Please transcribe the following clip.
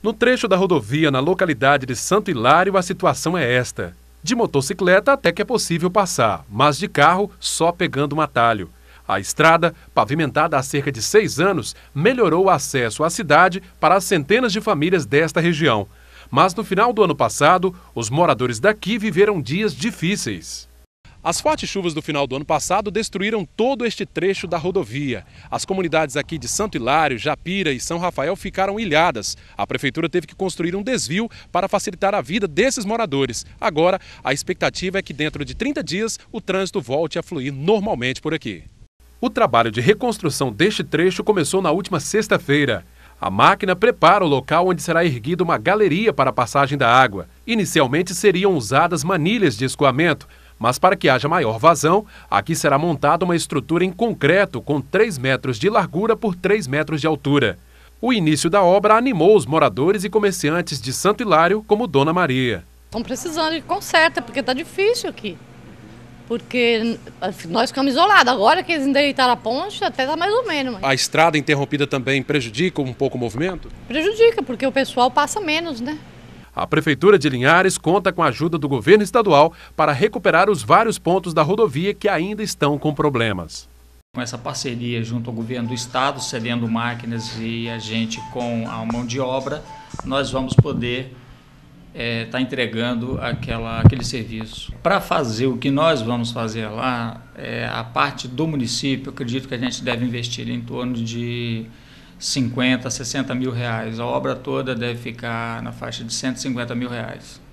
No trecho da rodovia, na localidade de Santo Hilário, a situação é esta. De motocicleta até que é possível passar, mas de carro só pegando um atalho. A estrada, pavimentada há cerca de seis anos, melhorou o acesso à cidade para centenas de famílias desta região. Mas no final do ano passado, os moradores daqui viveram dias difíceis. As fortes chuvas do final do ano passado destruíram todo este trecho da rodovia. As comunidades aqui de Santo Hilário, Japira e São Rafael ficaram ilhadas. A prefeitura teve que construir um desvio para facilitar a vida desses moradores. Agora, a expectativa é que dentro de 30 dias o trânsito volte a fluir normalmente por aqui. O trabalho de reconstrução deste trecho começou na última sexta-feira. A máquina prepara o local onde será erguida uma galeria para a passagem da água. Inicialmente seriam usadas manilhas de escoamento mas para que haja maior vazão, aqui será montada uma estrutura em concreto com 3 metros de largura por 3 metros de altura. O início da obra animou os moradores e comerciantes de Santo Hilário, como Dona Maria. Estão precisando de conserta, porque está difícil aqui. Porque assim, nós ficamos isolados. Agora que eles endereitaram a ponte, até está mais ou menos. Mas... A estrada interrompida também prejudica um pouco o movimento? Prejudica, porque o pessoal passa menos, né? A Prefeitura de Linhares conta com a ajuda do governo estadual para recuperar os vários pontos da rodovia que ainda estão com problemas com essa parceria junto ao governo do estado, cedendo máquinas e a gente com a mão de obra, nós vamos poder estar é, tá entregando aquela, aquele serviço. Para fazer o que nós vamos fazer lá, é, a parte do município, acredito que a gente deve investir em torno de 50, 60 mil reais. A obra toda deve ficar na faixa de 150 mil reais.